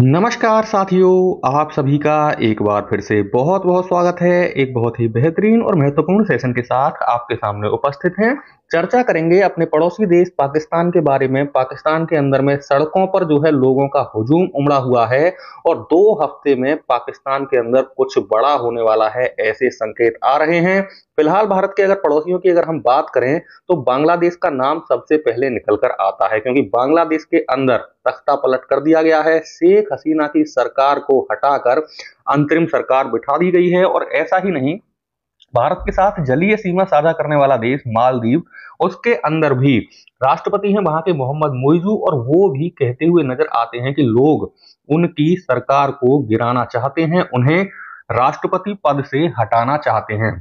नमस्कार साथियों आप सभी का एक बार फिर से बहुत बहुत स्वागत है एक बहुत ही बेहतरीन और महत्वपूर्ण सेशन के साथ आपके सामने उपस्थित हैं चर्चा करेंगे अपने पड़ोसी देश पाकिस्तान के बारे में पाकिस्तान के अंदर में सड़कों पर जो है लोगों का हुजूम उमड़ा हुआ है और दो हफ्ते में पाकिस्तान के अंदर कुछ बड़ा होने वाला है ऐसे संकेत आ रहे हैं फिलहाल भारत के अगर पड़ोसियों की अगर हम बात करें तो बांग्लादेश का नाम सबसे पहले निकल कर आता है क्योंकि बांग्लादेश के अंदर तख्ता पलट कर दिया गया है शेख हसीना की सरकार को हटाकर अंतरिम सरकार बिठा दी गई है और ऐसा ही नहीं भारत के साथ जलीय सीमा साझा करने वाला देश मालदीव उसके अंदर भी राष्ट्रपति हैं वहां के मोहम्मद मोइजू और वो भी कहते हुए नजर आते हैं कि लोग उनकी सरकार को गिराना चाहते हैं उन्हें राष्ट्रपति पद से हटाना चाहते हैं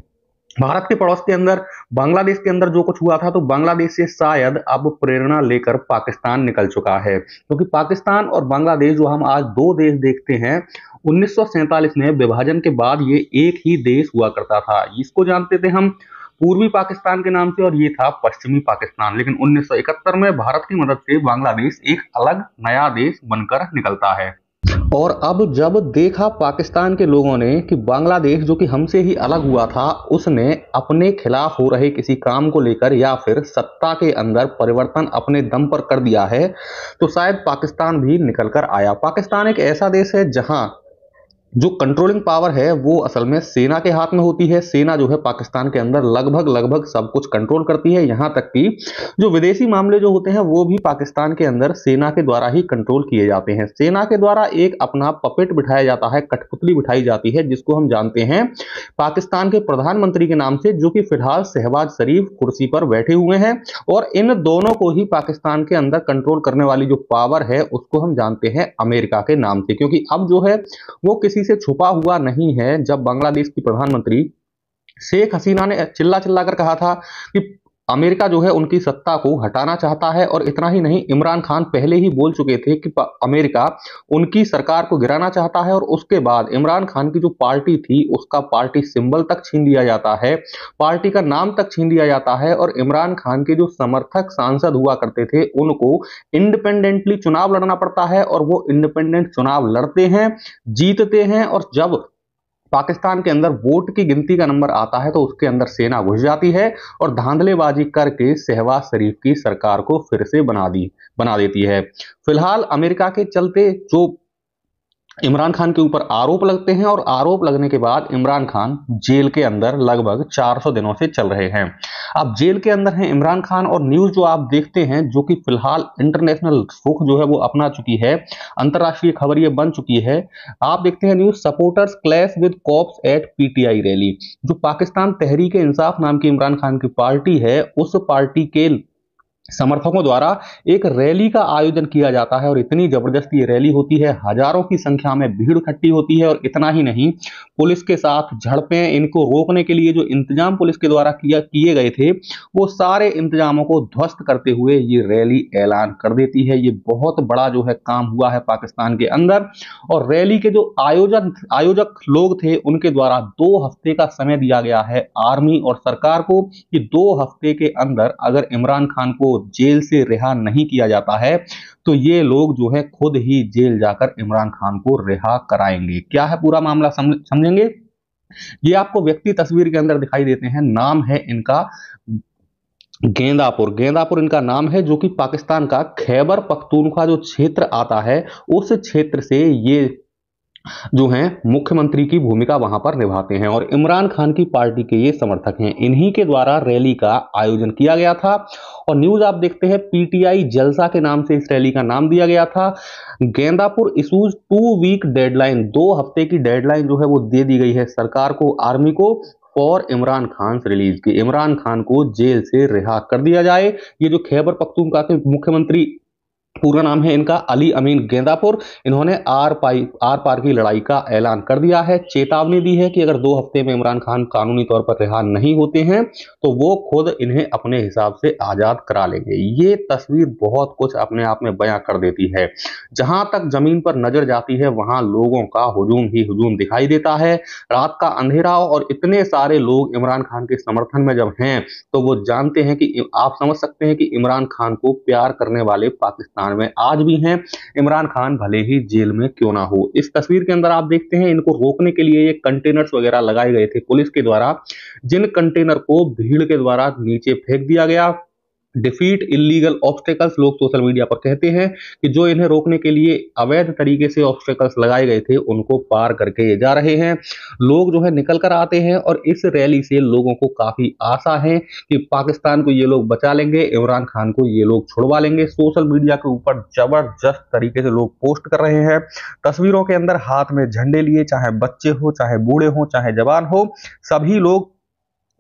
भारत के पड़ोस के अंदर बांग्लादेश के अंदर जो कुछ हुआ था तो बांग्लादेश से शायद अब प्रेरणा लेकर पाकिस्तान निकल चुका है क्योंकि तो पाकिस्तान और बांग्लादेश जो हम आज दो देश देखते हैं उन्नीस में विभाजन के बाद ये एक ही देश हुआ करता था इसको जानते थे हम पूर्वी पाकिस्तान के नाम से और ये था पश्चिमी पाकिस्तान लेकिन 1971 में भारत की मदद से बांग्लादेश एक अलग नया देश बनकर निकलता है और अब जब देखा पाकिस्तान के लोगों ने कि बांग्लादेश जो कि हमसे ही अलग हुआ था उसने अपने खिलाफ हो रहे किसी काम को लेकर या फिर सत्ता के अंदर परिवर्तन अपने दम पर कर दिया है तो शायद पाकिस्तान भी निकल कर आया पाकिस्तान एक ऐसा देश है जहां जो कंट्रोलिंग पावर है वो असल में सेना के हाथ में होती है सेना जो है पाकिस्तान के अंदर लगभग लगभग सब कुछ कंट्रोल करती है यहाँ तक कि जो विदेशी मामले जो होते हैं वो भी पाकिस्तान के अंदर सेना के द्वारा ही कंट्रोल किए जाते हैं सेना के द्वारा एक अपना पपेट बिठाया जाता है कठपुतली बिठाई जाती है जिसको हम जानते हैं पाकिस्तान के प्रधानमंत्री के नाम से जो कि फिलहाल शहबाज शरीफ कुर्सी पर बैठे हुए हैं और इन दोनों को ही पाकिस्तान के अंदर कंट्रोल करने वाली जो पावर है उसको हम जानते हैं अमेरिका के नाम से क्योंकि अब जो है वो किसी किसी से छुपा हुआ नहीं है जब बांग्लादेश की प्रधानमंत्री शेख हसीना ने चिल्ला चिल्ला कर कहा था कि अमेरिका जो है उनकी सत्ता को हटाना चाहता है और इतना ही नहीं इमरान खान पहले ही बोल चुके थे कि अमेरिका उनकी सरकार को गिराना चाहता है और उसके बाद इमरान खान की जो पार्टी थी उसका पार्टी सिंबल तक छीन लिया जाता है पार्टी का नाम तक छीन लिया जाता है और इमरान खान के जो समर्थक सांसद हुआ करते थे उनको इंडिपेंडेंटली चुनाव लड़ना पड़ता है और वो इंडिपेंडेंट चुनाव लड़ते हैं जीतते हैं और जब पाकिस्तान के अंदर वोट की गिनती का नंबर आता है तो उसके अंदर सेना घुस जाती है और धांधलेबाजी करके शहबाज शरीफ की सरकार को फिर से बना दी बना देती है फिलहाल अमेरिका के चलते जो इमरान खान के ऊपर आरोप लगते हैं और आरोप लगने के बाद इमरान खान जेल के अंदर लगभग 400 दिनों से चल रहे हैं अब जेल के अंदर हैं इमरान खान और न्यूज़ जो आप देखते हैं जो कि फिलहाल इंटरनेशनल सुख जो है वो अपना चुकी है अंतर्राष्ट्रीय खबर ये बन चुकी है आप देखते हैं news supporters clash with cops at PTI rally जो पाकिस्तान तहरीक इंसाफ नाम की इमरान खान की पार्टी है उस पार्टी के समर्थकों द्वारा एक रैली का आयोजन किया जाता है और इतनी जबरदस्त ये रैली होती है हजारों की संख्या में भीड़ इकट्ठी होती है और इतना ही नहीं पुलिस के साथ झड़पें इनको रोकने के लिए जो इंतजाम पुलिस के द्वारा किया किए गए थे वो सारे इंतजामों को ध्वस्त करते हुए ये रैली ऐलान कर देती है ये बहुत बड़ा जो है काम हुआ है पाकिस्तान के अंदर और रैली के जो आयोजन आयोजक लोग थे उनके द्वारा दो हफ्ते का समय दिया गया है आर्मी और सरकार को कि दो हफ्ते के अंदर अगर इमरान खान को जेल से रिहा नहीं किया जाता है तो ये लोग जो है खुद ही जेल जाकर इमरान खान को रिहा कराएंगे क्या है पूरा मामला समझेंगे ये आपको व्यक्ति तस्वीर के अंदर दिखाई देते हैं नाम है इनका गेंदापुर गेंदापुर इनका नाम है जो कि पाकिस्तान का खैबर पख्तूनख्वा जो क्षेत्र आता है उस क्षेत्र से ये जो हैं मुख्यमंत्री की भूमिका वहां पर निभाते हैं और इमरान खान की पार्टी के ये समर्थक हैं इन्हीं के द्वारा रैली का आयोजन किया गया था और न्यूज आप देखते हैं पीटीआई जलसा के नाम से इस रैली का नाम दिया गया था Gandapur issues two week deadline दो हफ्ते की डेडलाइन जो है वो दे दी गई है सरकार को आर्मी को और इमरान खान से रिलीज की इमरान खान को जेल से रिहा कर दिया जाए ये जो खैबर पख्तूम का मुख्यमंत्री पूरा नाम है इनका अली अमीन गेंदापुर इन्होंने आर पाई आर पार की लड़ाई का ऐलान कर दिया है चेतावनी दी है कि अगर दो हफ्ते में इमरान खान कानूनी तौर पर रिहा नहीं होते हैं तो वो खुद इन्हें अपने हिसाब से आज़ाद करा लेंगे ये तस्वीर बहुत कुछ अपने आप में बयां कर देती है जहां तक जमीन पर नजर जाती है वहां लोगों का हजूम ही हजूम दिखाई देता है रात का अंधेरा और इतने सारे लोग इमरान खान के समर्थन में जब हैं तो वो जानते हैं कि आप समझ सकते हैं कि इमरान खान को प्यार करने वाले पाकिस्तान पाकिस्तान में आज भी हैं इमरान खान भले ही जेल में क्यों ना हो इस तस्वीर के अंदर आप देखते हैं इनको रोकने के लिए ये कंटेनर्स वगैरह लगाए गए थे पुलिस के द्वारा जिन कंटेनर को भीड़ के द्वारा नीचे फेंक दिया गया डिफीट इलीगल ऑब्स्टेकल्स लोग सोशल मीडिया पर कहते हैं कि जो इन्हें रोकने के लिए अवैध तरीके से ऑब्स्टेकल्स लगाए गए थे उनको पार करके जा रहे हैं लोग जो है निकल कर आते हैं और इस रैली से लोगों को काफ़ी आशा है कि पाकिस्तान को ये लोग बचा लेंगे इमरान खान को ये लोग छुड़वा लेंगे सोशल मीडिया के ऊपर जबरदस्त तरीके से लोग पोस्ट कर रहे हैं तस्वीरों के अंदर हाथ में झंडे लिए चाहे बच्चे हो चाहे बूढ़े हो चाहे जवान हो सभी लोग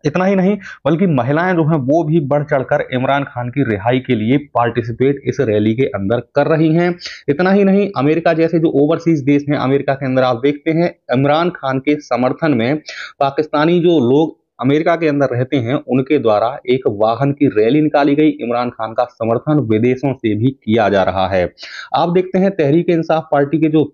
इतना ही नहीं बल्कि महिलाएं जो हैं वो भी बढ़ चढ़कर इमरान खान की रिहाई के लिए पार्टिसिपेट इस रैली के अंदर कर रही हैं इतना ही नहीं अमेरिका जैसे जो ओवरसीज देश हैं अमेरिका के अंदर आप देखते हैं इमरान खान के समर्थन में पाकिस्तानी जो लोग अमेरिका के अंदर रहते हैं उनके द्वारा एक वाहन की रैली निकाली गई इमरान खान का समर्थन विदेशों से भी किया जा रहा है आप देखते हैं तहरीक इंसाफ पार्टी के जो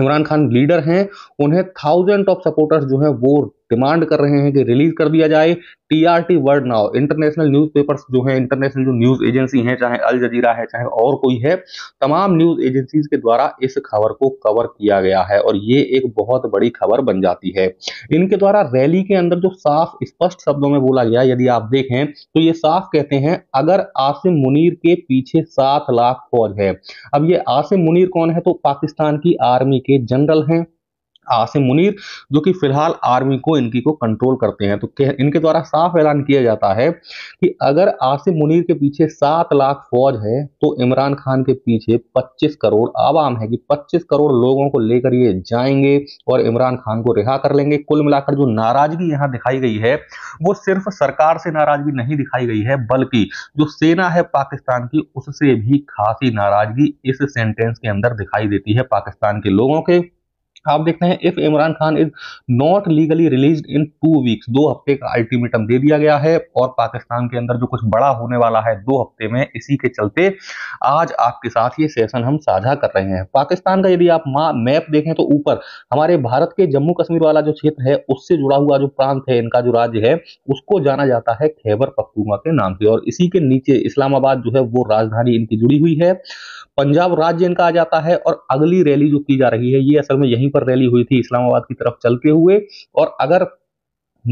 इमरान खान लीडर हैं उन्हें थाउजेंड ऑफ सपोर्टर्स जो हैं वो डिमांड कर रहे हैं कि रिलीज कर दिया जाए TRT World Now international newspapers जो है इंटरनेशनल जो न्यूज़ एजेंसी है चाहे अल जजीरा है चाहे और कोई है तमाम न्यूज़ एजेंसीज के द्वारा इस खबर को कवर किया गया है और ये एक बहुत बड़ी खबर बन जाती है इनके द्वारा रैली के अंदर जो साफ स्पष्ट शब्दों में बोला गया यदि आप देखें तो ये साफ कहते हैं अगर आसिम मुनीर के पीछे सात लाख फौज है अब ये आसिम मुनीर कौन है तो पाकिस्तान की आर्मी के जनरल हैं आसिम मुनीर जो कि फिलहाल आर्मी को इनकी को कंट्रोल करते हैं तो इनके द्वारा साफ ऐलान किया जाता है कि अगर आसिम मुनीर के पीछे सात लाख फौज है तो इमरान खान के पीछे पच्चीस करोड़ आवाम है कि पच्चीस करोड़ लोगों को लेकर ये जाएंगे और इमरान खान को रिहा कर लेंगे कुल मिलाकर जो नाराजगी यहाँ दिखाई गई है वो सिर्फ सरकार से नाराजगी नहीं दिखाई गई है बल्कि जो सेना है पाकिस्तान की उससे भी खासी नाराजगी इस सेंटेंस के अंदर दिखाई देती है पाकिस्तान के लोगों के आप देखते हैं if Imran Khan is not legally release in two weeks दो हफ्ते का अल्टीमेटम दे दिया गया है और पाकिस्तान के अंदर जो कुछ बड़ा होने वाला है दो हफ्ते में इसी के चलते आज आपके साथ ये सेशन हम साझा कर रहे हैं पाकिस्तान का यदि आप मैप देखें तो ऊपर हमारे भारत के जम्मू कश्मीर वाला जो क्षेत्र है उससे जुड़ा हुआ जो प्रांत है इनका जो राज्य है उसको जाना जाता है खैबर पख्तूनवा के नाम से और इसी के नीचे इस्लामाबाद जो है वो राजधानी इनकी जुड़ी हुई है पंजाब राज्य इनका आ जाता है और अगली रैली जो की जा रही है ये असल में यहीं पर रैली हुई थी इस्लामाबाद की तरफ चलते हुए और अगर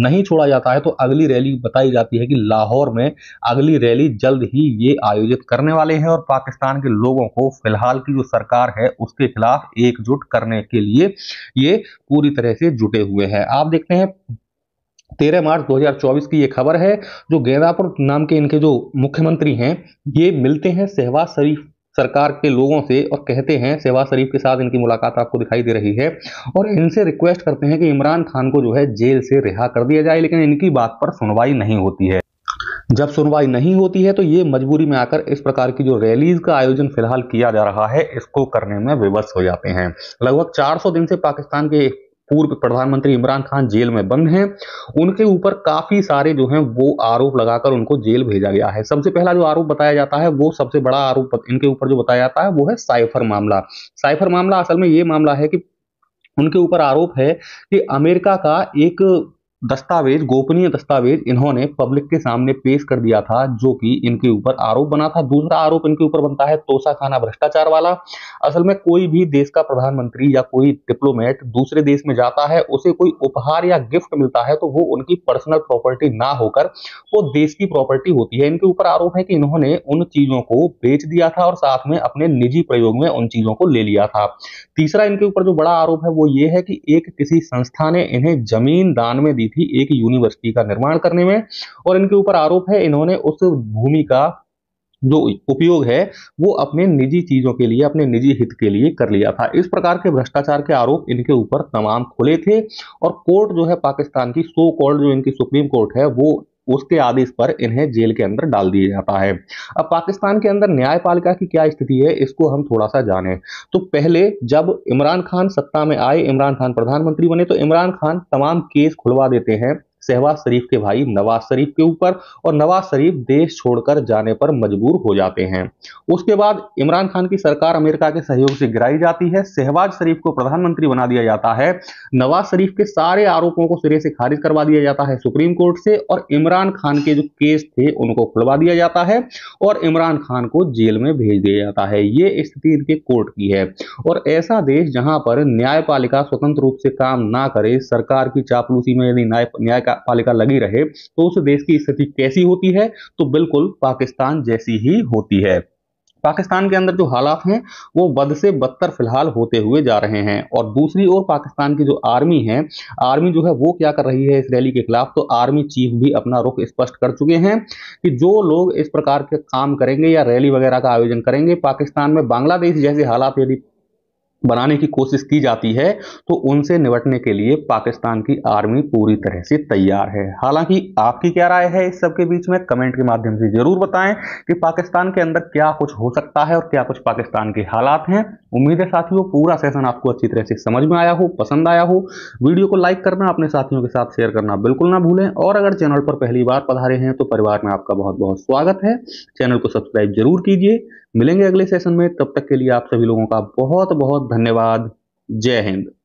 नहीं छोड़ा जाता है तो अगली रैली बताई जाती है कि लाहौर में अगली रैली जल्द ही ये आयोजित करने वाले हैं और पाकिस्तान के लोगों को फिलहाल की जो सरकार है उसके खिलाफ एकजुट करने के लिए ये पूरी तरह से जुटे हुए हैं आप देखते हैं तेरह मार्च 2024 की ये खबर है जो गेंदापुर नाम के इनके जो मुख्यमंत्री हैं ये मिलते हैं शहबाज शरीफ सरकार के लोगों से और कहते हैं शहबाज शरीफ के साथ इनकी मुलाकात आपको दिखाई दे रही है और इनसे रिक्वेस्ट करते हैं कि इमरान खान को जो है जेल से रिहा कर दिया जाए लेकिन इनकी बात पर सुनवाई नहीं होती है जब सुनवाई नहीं होती है तो ये मजबूरी में आकर इस प्रकार की जो रैलीज का आयोजन फिलहाल किया जा रहा है इसको करने में विवश हो जाते हैं लगभग 400 दिन से पाकिस्तान के पूर्व प्रधानमंत्री इमरान खान जेल में बंद हैं उनके ऊपर काफ़ी सारे जो हैं वो आरोप लगाकर उनको जेल भेजा गया है सबसे पहला जो आरोप बताया जाता है वो सबसे बड़ा आरोप इनके ऊपर जो बताया जाता है वो है साइफर मामला साइफर मामला असल में ये मामला है कि उनके ऊपर आरोप है कि अमेरिका का एक दस्तावेज गोपनीय दस्तावेज इन्होंने पब्लिक के सामने पेश कर दिया था जो कि इनके ऊपर आरोप बना था दूसरा आरोप इनके ऊपर बनता है तोसा खाना भ्रष्टाचार वाला असल में कोई भी देश का प्रधानमंत्री या कोई डिप्लोमेट दूसरे देश में जाता है उसे कोई उपहार या गिफ्ट मिलता है तो वो उनकी पर्सनल प्रॉपर्टी ना होकर वो देश की प्रॉपर्टी होती है इनके ऊपर आरोप है कि इन्होंने उन चीजों को बेच दिया था और साथ में अपने निजी प्रयोग में उन चीजों को ले लिया था तीसरा इनके ऊपर जो बड़ा आरोप है वो ये है कि एक किसी संस्था ने इन्हें जमीन दान में दी की थी एक यूनिवर्सिटी का निर्माण करने में और इनके ऊपर आरोप है इन्होंने उस भूमि का जो उपयोग है वो अपने निजी चीजों के लिए अपने निजी हित के लिए कर लिया था इस प्रकार के भ्रष्टाचार के आरोप इनके ऊपर तमाम खुले थे और कोर्ट जो है पाकिस्तान की सो कॉल्ड जो इनकी सुप्रीम कोर्ट है वो उसके आदेश पर इन्हें जेल के अंदर डाल दिया जाता है अब पाकिस्तान के अंदर न्यायपालिका की क्या स्थिति है इसको हम थोड़ा सा जाने तो पहले जब इमरान खान सत्ता में आए इमरान खान प्रधानमंत्री बने तो इमरान खान तमाम केस खुलवा देते हैं शहबाज शरीफ के भाई नवाज शरीफ के ऊपर और नवाज शरीफ देश छोड़कर जाने पर मजबूर हो जाते हैं उसके बाद इमरान खान की सरकार अमेरिका के सहयोग से गिराई जाती है शहबाज शरीफ को प्रधानमंत्री बना दिया जाता है नवाज शरीफ के सारे आरोपों को सिरे से खारिज करवा दिया जाता है सुप्रीम कोर्ट से और इमरान खान के जो केस थे उनको खुलवा दिया जाता है और इमरान खान को जेल में भेज दिया जाता है ये स्थिति इनके कोर्ट की है और ऐसा देश जहां पर न्यायपालिका स्वतंत्र रूप से काम ना करे सरकार की चापलूसी में यदि न्याय पालिका लगी रहे तो उस देश की स्थिति कैसी होती है तो बिल्कुल पाकिस्तान जैसी ही होती है पाकिस्तान के अंदर जो हालात हैं वो बद से बदतर फिलहाल होते हुए जा रहे हैं और दूसरी ओर पाकिस्तान की जो आर्मी है आर्मी जो है वो क्या कर रही है इस रैली के खिलाफ तो आर्मी चीफ भी अपना रुख स्पष्ट कर चुके हैं कि जो लोग इस प्रकार के काम करेंगे या रैली वगैरह का आयोजन करेंगे पाकिस्तान में बांग्लादेश जैसे हालात यदि बनाने की कोशिश की जाती है तो उनसे निपटने के लिए पाकिस्तान की आर्मी पूरी तरह से तैयार है हालांकि आपकी क्या राय है इस सब के बीच में कमेंट के माध्यम से ज़रूर बताएं कि पाकिस्तान के अंदर क्या कुछ हो सकता है और क्या कुछ पाकिस्तान के हालात हैं उम्मीद है साथियों पूरा सेशन आपको अच्छी तरह से समझ में आया हो पसंद आया हो वीडियो को लाइक करना अपने साथियों के साथ शेयर करना बिल्कुल ना भूलें और अगर चैनल पर पहली बार पधारे हैं तो परिवार में आपका बहुत बहुत स्वागत है चैनल को सब्सक्राइब जरूर कीजिए मिलेंगे अगले सेशन में तब तक के लिए आप सभी लोगों का बहुत बहुत धन्यवाद जय हिंद